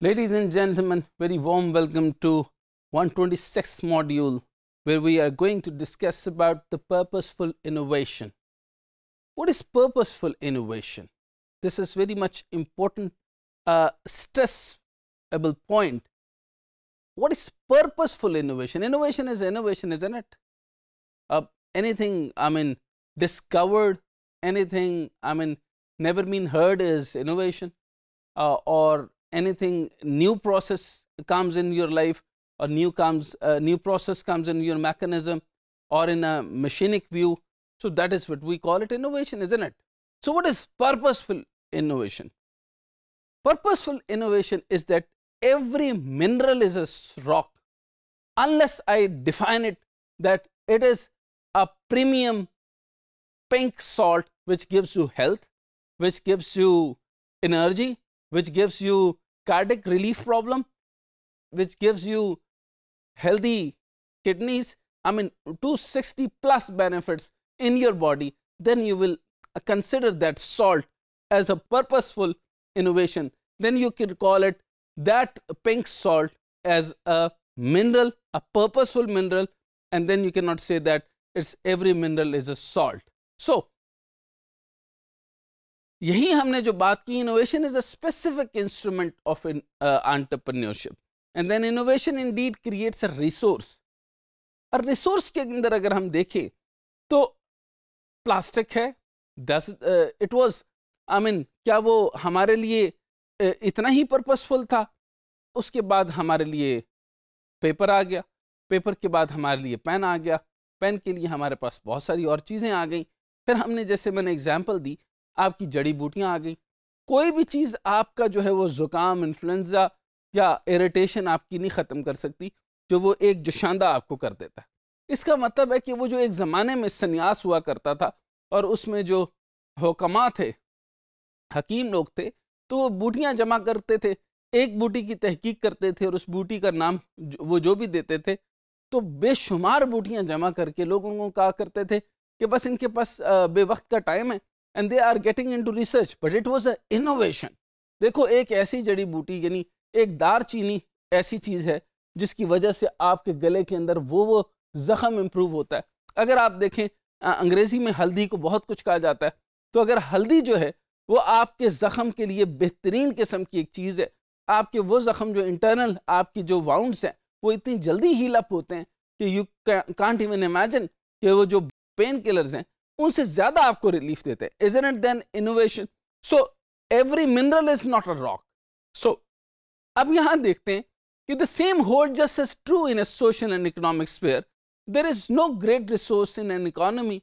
Ladies and gentlemen, very warm welcome to 126th module where we are going to discuss about the purposeful innovation. What is purposeful innovation? This is very much important uh, stressable point. What is purposeful innovation? Innovation is innovation, isn't it? Uh, anything, I mean, discovered, anything, I mean, never been heard is innovation. Uh, or anything new process comes in your life or new comes uh, new process comes in your mechanism or in a machinic view so that is what we call it innovation isn't it so what is purposeful innovation purposeful innovation is that every mineral is a rock unless i define it that it is a premium pink salt which gives you health which gives you energy which gives you cardiac relief problem, which gives you healthy kidneys, I mean 260 plus benefits in your body, then you will consider that salt as a purposeful innovation. Then you can call it that pink salt as a mineral, a purposeful mineral and then you cannot say that it's every mineral is a salt. So, यही हमने जो बात की innovation is a specific instrument of entrepreneurship and then innovation indeed creates a resource और resource के अंदर अगर हम देखें तो प्लास्टिक है thus it was I mean क्या वो हमारे लिए uh, इतना ही पर्पसफुल था उसके बाद हमारे लिए पेपर आ गया पेपर के बाद हमारे लिए पेन आ गया पेन के लिए हमारे पास बहुत सारी और चीज़ें आ गई फिर हमने जैसे मैंने एग्जाम्पल दी आपकी जड़ी बूटियाँ आ गई कोई भी चीज़ आपका जो है वो ज़ुकाम इन्फ्लुन्ज़ा या इरिटेशन आपकी नहीं ख़त्म कर सकती जो वो एक जोशांदा आपको कर देता है इसका मतलब है कि वो जो एक ज़माने में सन्यास हुआ करता था और उसमें जो हुक्मा थे हकीम लोग थे तो वो बूटियाँ जमा करते थे एक बूटी की तहकीक करते थे और उस बूटी का नाम वो जो भी देते थे तो बेशुमार बूटियाँ जमा करके लोग उनको कहा करते थे कि बस इनके पास बेवक्त का टाइम है and they are getting into research but it was a innovation देखो एक ऐसी जड़ी बूटी यानी एक दार चीनी ऐसी चीज़ है जिसकी वजह से आपके गले के अंदर वो वो जख्म इम्प्रूव होता है अगर आप देखें अंग्रेज़ी में हल्दी को बहुत कुछ कहा जाता है तो अगर हल्दी जो है वो आपके ज़ख़म के लिए बेहतरीन किस्म की एक चीज़ है आपके वो ज़ख़म जो इंटरनल आपकी जो वाउंडस हैं वो इतनी जल्दी हील अप होते हैं कि यू कांट इवन इमेजिन कि वो जो पेन किलर्स हैं उनसे ज्यादा आपको रिलीफ देते हैं is it then innovation so every mineral is not a rock so अब यहां देखते हैं कि the same hold just is true in a social and economic sphere there is no great resource in an economy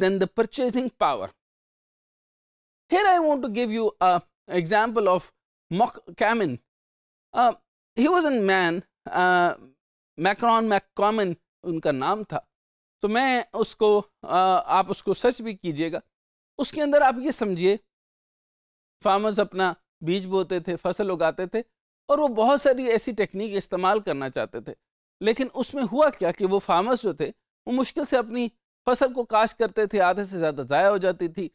then the purchasing power here I want to give you example of McCormick he was an man Macron McCormick उनका नाम था तो मैं उसको आ, आप उसको search भी कीजिएगा उसके अंदर आप ये समझिए फार्मर्स अपना बीज बोते थे फसल उगाते थे और वो बहुत सारी ऐसी टेक्निक इस्तेमाल करना चाहते थे लेकिन उसमें हुआ क्या कि वो फार्मर्स जो थे वो मुश्किल से अपनी फसल को काश करते थे आधे से ज़्यादा ज़ाया हो जाती थी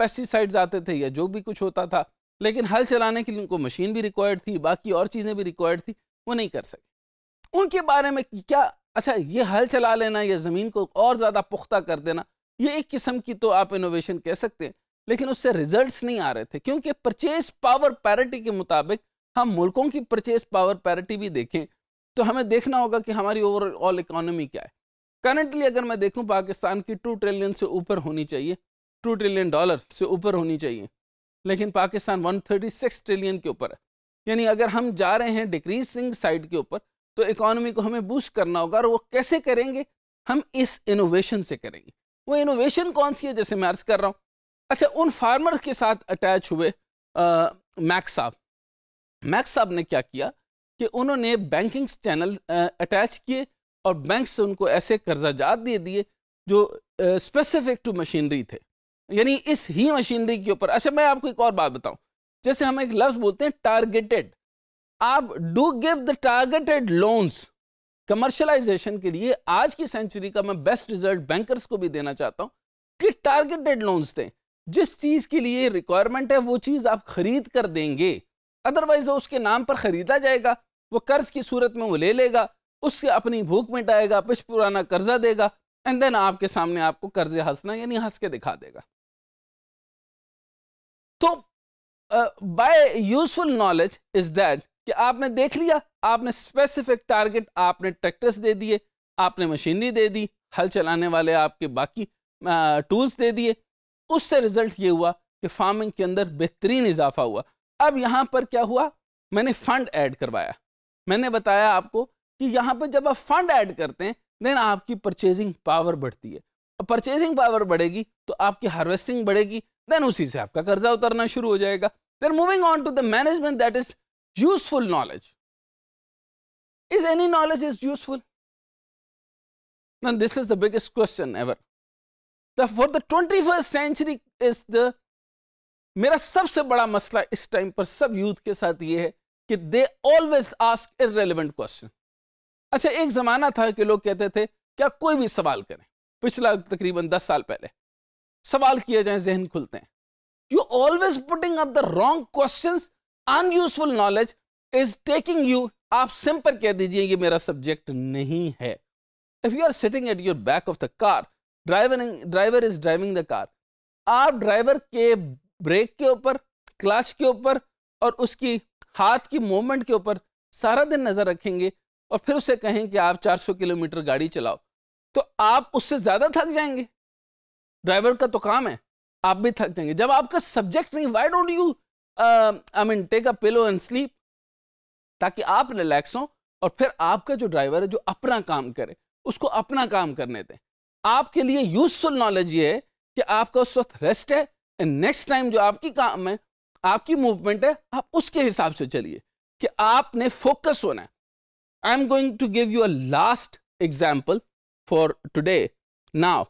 पेस्टिसाइड्स आते थे या जो भी कुछ होता था लेकिन हल चलाने के लिए उनको मशीन भी रिक्वायर्ड थी बाकी और चीज़ें भी रिक्वायर्ड थी वो नहीं कर सके उनके बारे में क्या अच्छा ये हल चला लेना या ज़मीन को और ज़्यादा पुख्ता कर देना ये एक किस्म की तो आप इनोवेशन कह सकते हैं लेकिन उससे रिजल्ट्स नहीं आ रहे थे क्योंकि परचेज पावर पैरिटी के मुताबिक हम मुल्कों की परचेज पावर पैरिटी भी देखें तो हमें देखना होगा कि हमारी ओवरऑल इकोनॉमी क्या है करंटली अगर मैं देखूं पाकिस्तान की टू ट्रिलियन से ऊपर होनी चाहिए टू ट्रिलियन डॉलर से ऊपर होनी चाहिए लेकिन पाकिस्तान वन ट्रिलियन के ऊपर है यानी अगर हम जा रहे हैं डिक्रीजिंग साइड के ऊपर तो इकोनॉमी को हमें बूस्ट करना होगा और वो कैसे करेंगे हम इस इनोवेशन से करेंगे वो इनोवेशन कौन सी है जैसे मैं अर्ज कर रहा हूँ अच्छा उन फार्मर्स के साथ अटैच हुए मैक्स साहब मैक्स साहब ने क्या किया कि उन्होंने बैंकिंग चैनल अटैच किए और बैंक से उनको ऐसे कर्जाजात दे दिए जो स्पेसिफिक टू मशीनरी थे यानी इस ही मशीनरी के ऊपर अच्छा मैं आपको एक और बात बताऊं जैसे हम एक लफ्ज़ बोलते हैं टारगेटेड आप do give the targeted loans commercialization के लिए आज की सेंचुरी का मैं बेस्ट रिजल्ट बैंकर्स को भी देना चाहता हूं कि टारगेटेड लोन्स दें जिस चीज के लिए रिक्वायरमेंट है वो चीज आप खरीद कर देंगे अदरवाइज वो उसके नाम पर खरीदा जाएगा वो कर्ज की सूरत में वो ले लेगा उससे अपनी भूख मिटाएगा पिछ पुराना कर्जा देगा एंड देन आपके सामने आपको कर्ज हंसना यानी हंस के दिखा देगा तो by useful knowledge is that कि आपने देख लिया आपने स्पेसिफिक टारगेट आपने ट्रैक्टर्स दे दिए आपने मशीनरी दे दी हल चलाने वाले आपके बाकी टूल्स दे दिए उससे रिजल्ट ये हुआ कि फार्मिंग के अंदर बेहतरीन इजाफा हुआ अब यहाँ पर क्या हुआ मैंने फंड ऐड करवाया मैंने बताया आपको कि यहाँ पर जब आप फंड ऐड करते हैं देन आपकी परचेजिंग पावर बढ़ती है परचेजिंग पावर बढ़ेगी तो आपकी हार्वेस्टिंग बढ़ेगी देन उसी से आपका कर्जा उतरना शुरू हो जाएगा then moving on to the management that is useful knowledge. Is any knowledge is useful? Now, this is the biggest question ever. The, for the 21st century is the मेरा सबसे बड़ा मसला इस टाइम पर सब यूथ के साथ ये है कि they always ask irrelevant question अच्छा एक ज़माना था कि लोग कहते थे क्या कोई भी सवाल करें पिछला तकरीबन दस साल पहले सवाल किए जाए जहन खुलते हैं you always putting up the wrong questions unuseful knowledge is taking you आप सिंपल कह दीजिए ये मेरा सब्जेक्ट नहीं है if you are sitting at your back of the car driving driver is driving the car आप ड्राइवर के brake के ऊपर क्लच के ऊपर और उसकी हाथ की मूवमेंट के ऊपर सारा दिन नजर रखेंगे और फिर उसे कहें कि आप 400 किलोमीटर गाड़ी चलाओ तो आप उससे ज्यादा थक जाएंगे ड्राइवर का तो काम है आप भी थक जाएंगे जब आपका सब्जेक्ट नहीं why don't you I mean take a pillow and sleep ताकि आप रिलैक्स हो और फिर आपका जो ड्राइवर है जो अपना काम करे उसको अपना काम करने दें आपके लिए यूजफुल नॉलेज ये है कि आपका उस वक्त रेस्ट है एंड नेक्स्ट टाइम जो आपकी काम है आपकी मूवमेंट है आप उसके हिसाब से चलिए कि आपने फोकस होना है I am going to give you a last example for today now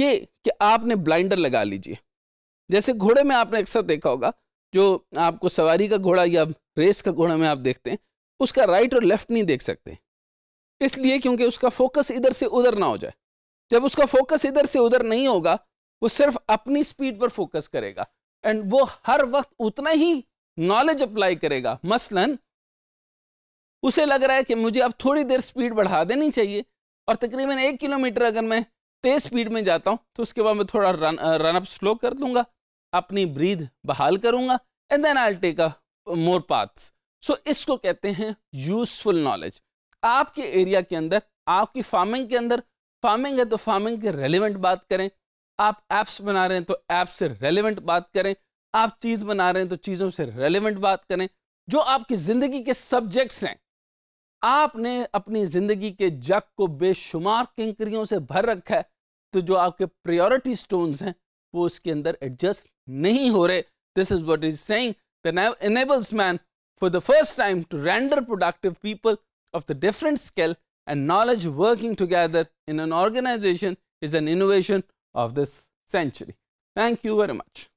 ये कि आपने ब्लाइंडर लगा लीजिए जैसे घोड़े में आपने अक्सर देखा होगा जो आपको सवारी का घोड़ा या रेस का घोड़ा में आप देखते हैं उसका राइट और लेफ्ट नहीं देख सकते इसलिए क्योंकि उसका फोकस इधर से उधर ना हो जाए जब उसका फोकस इधर से उधर नहीं होगा वो सिर्फ अपनी स्पीड पर फोकस करेगा एंड वो हर वक्त उतना ही नॉलेज अप्लाई करेगा मसलन उसे लग रहा है कि मुझे अब थोड़ी देर स्पीड बढ़ा देनी चाहिए और तकरीबन एक किलोमीटर अगर मैं तेज स्पीड में जाता हूँ तो उसके बाद मैं थोड़ा रन रनअप स्लो कर दूंगा अपनी ब्रीद बहाल करूंगा and then I take a more paths so इसको कहते हैं यूजफुल नॉलेज आपके एरिया के अंदर आपकी फार्मिंग के अंदर फार्मिंग है तो फार्मिंग के रेलिवेंट बात करें आप एप्स बना रहे हैं तो ऐप से रेलिवेंट बात करें आप चीज़ बना रहे हैं तो चीज़ों से रेलिवेंट बात करें जो आपकी ज़िंदगी के सब्जेक्ट्स हैं आपने अपनी ज़िंदगी के जग को बेशुमार किंकरियों से भर रखा है तो जो आपके प्रायोरिटी स्टोन्स हैं वो उसके अंदर एडजस्ट नहीं हो रहे this is what is saying the now enables man for the first time to render productive people of the different skill and knowledge working together in an organisation is an innovation of this century thank you very much